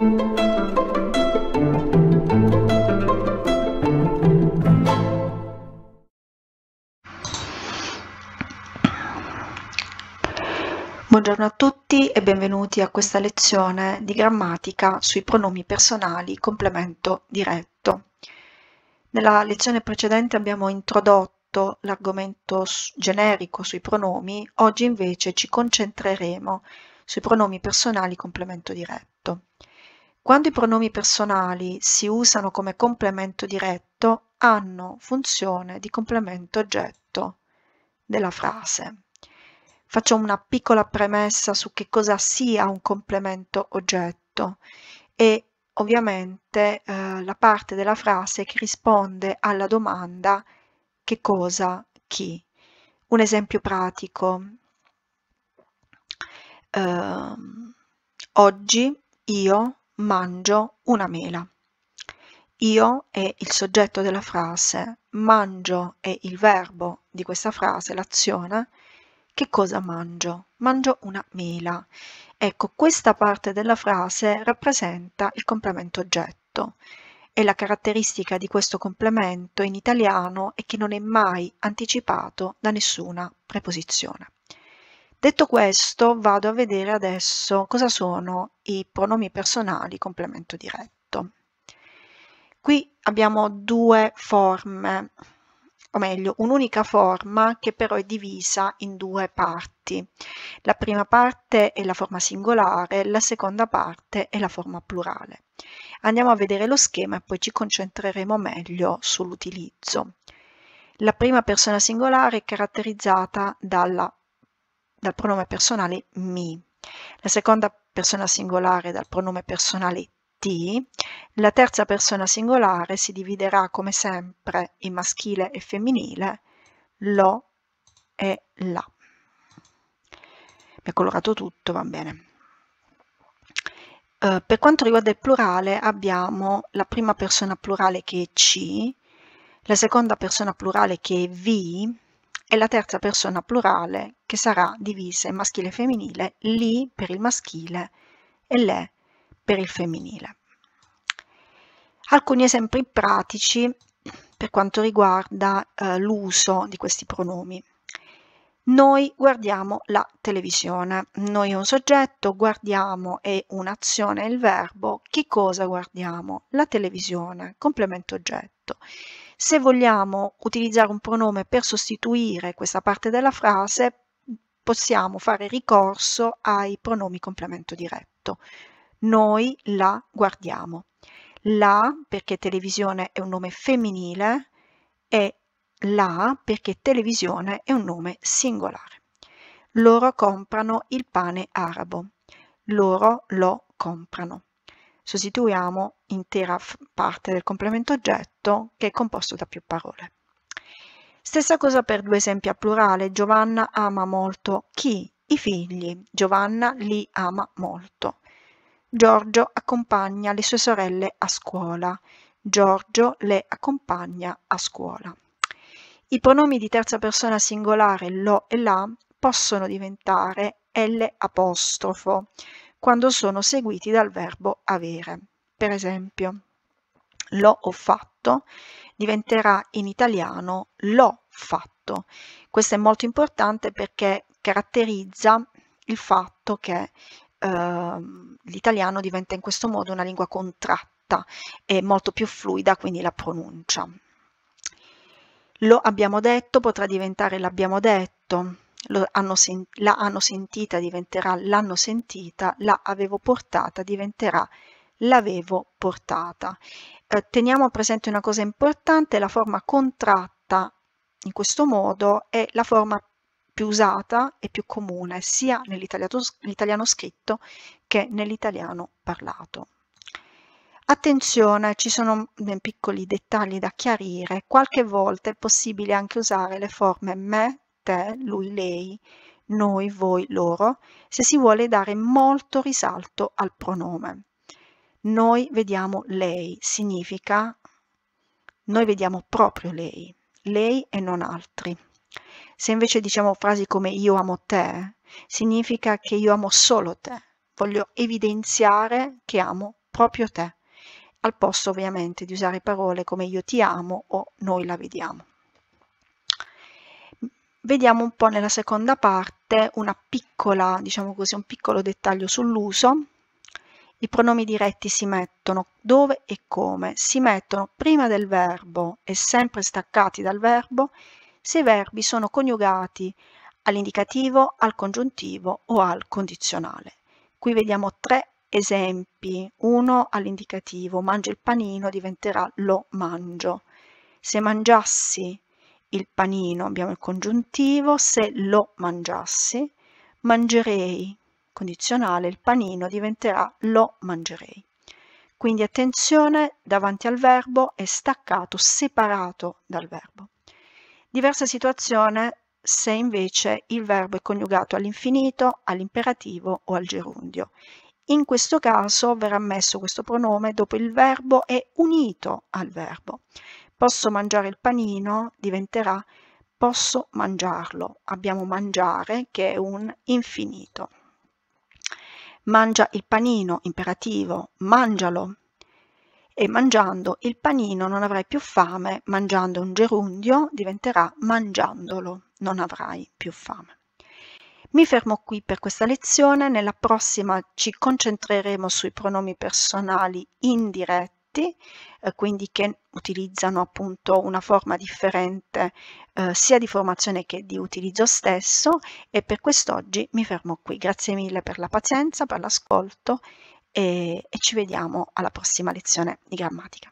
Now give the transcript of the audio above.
Buongiorno a tutti e benvenuti a questa lezione di grammatica sui pronomi personali complemento diretto. Nella lezione precedente abbiamo introdotto l'argomento generico sui pronomi, oggi invece ci concentreremo sui pronomi personali complemento diretto. Quando i pronomi personali si usano come complemento diretto, hanno funzione di complemento oggetto della frase. Faccio una piccola premessa su che cosa sia un complemento oggetto e ovviamente eh, la parte della frase che risponde alla domanda che cosa, chi. Un esempio pratico. Eh, oggi io mangio una mela. Io è il soggetto della frase, mangio è il verbo di questa frase, l'azione. Che cosa mangio? Mangio una mela. Ecco, questa parte della frase rappresenta il complemento oggetto e la caratteristica di questo complemento in italiano è che non è mai anticipato da nessuna preposizione. Detto questo, vado a vedere adesso cosa sono i pronomi personali complemento diretto. Qui abbiamo due forme, o meglio, un'unica forma che però è divisa in due parti. La prima parte è la forma singolare, la seconda parte è la forma plurale. Andiamo a vedere lo schema e poi ci concentreremo meglio sull'utilizzo. La prima persona singolare è caratterizzata dalla dal pronome personale mi, la seconda persona singolare dal pronome personale ti, la terza persona singolare si dividerà come sempre in maschile e femminile, lo e la. Mi è colorato tutto, va bene. Uh, per quanto riguarda il plurale abbiamo la prima persona plurale che è ci, la seconda persona plurale che è vi, è la terza persona plurale che sarà divisa in maschile e femminile, li per il maschile e le per il femminile. Alcuni esempi pratici per quanto riguarda eh, l'uso di questi pronomi. Noi guardiamo la televisione, noi è un soggetto, guardiamo è un'azione, è il verbo. Che cosa guardiamo? La televisione, complemento oggetto. Se vogliamo utilizzare un pronome per sostituire questa parte della frase, possiamo fare ricorso ai pronomi complemento diretto. Noi la guardiamo. La perché televisione è un nome femminile e la perché televisione è un nome singolare. Loro comprano il pane arabo. Loro lo comprano sostituiamo intera parte del complemento oggetto che è composto da più parole. Stessa cosa per due esempi a plurale, Giovanna ama molto chi? I figli, Giovanna li ama molto. Giorgio accompagna le sue sorelle a scuola, Giorgio le accompagna a scuola. I pronomi di terza persona singolare lo e la possono diventare L apostrofo, quando sono seguiti dal verbo avere. Per esempio, l'ho fatto diventerà in italiano l'ho fatto. Questo è molto importante perché caratterizza il fatto che eh, l'italiano diventa in questo modo una lingua contratta e molto più fluida, quindi la pronuncia. Lo abbiamo detto potrà diventare l'abbiamo detto, hanno la hanno sentita diventerà l'hanno sentita, la avevo portata diventerà l'avevo portata. Eh, teniamo presente una cosa importante, la forma contratta in questo modo è la forma più usata e più comune sia nell'italiano scritto che nell'italiano parlato. Attenzione, ci sono piccoli dettagli da chiarire, qualche volta è possibile anche usare le forme me, te, lui, lei, noi, voi, loro, se si vuole dare molto risalto al pronome. Noi vediamo lei significa noi vediamo proprio lei, lei e non altri. Se invece diciamo frasi come io amo te, significa che io amo solo te, voglio evidenziare che amo proprio te, al posto ovviamente di usare parole come io ti amo o noi la vediamo vediamo un po' nella seconda parte una piccola, diciamo così, un piccolo dettaglio sull'uso. I pronomi diretti si mettono dove e come. Si mettono prima del verbo e sempre staccati dal verbo se i verbi sono coniugati all'indicativo, al congiuntivo o al condizionale. Qui vediamo tre esempi. Uno all'indicativo, mangio il panino, diventerà lo mangio. Se mangiassi il panino abbiamo il congiuntivo, se lo mangiassi, mangerei, condizionale, il panino diventerà lo mangerei. Quindi attenzione, davanti al verbo è staccato, separato dal verbo. Diversa situazione se invece il verbo è coniugato all'infinito, all'imperativo o al gerundio. In questo caso verrà messo questo pronome dopo il verbo e unito al verbo posso mangiare il panino diventerà posso mangiarlo. Abbiamo mangiare che è un infinito. Mangia il panino, imperativo, mangialo. E mangiando il panino non avrai più fame, mangiando un gerundio diventerà mangiandolo, non avrai più fame. Mi fermo qui per questa lezione, nella prossima ci concentreremo sui pronomi personali indiretti, eh, quindi che utilizzano appunto una forma differente eh, sia di formazione che di utilizzo stesso e per quest'oggi mi fermo qui. Grazie mille per la pazienza, per l'ascolto e, e ci vediamo alla prossima lezione di grammatica.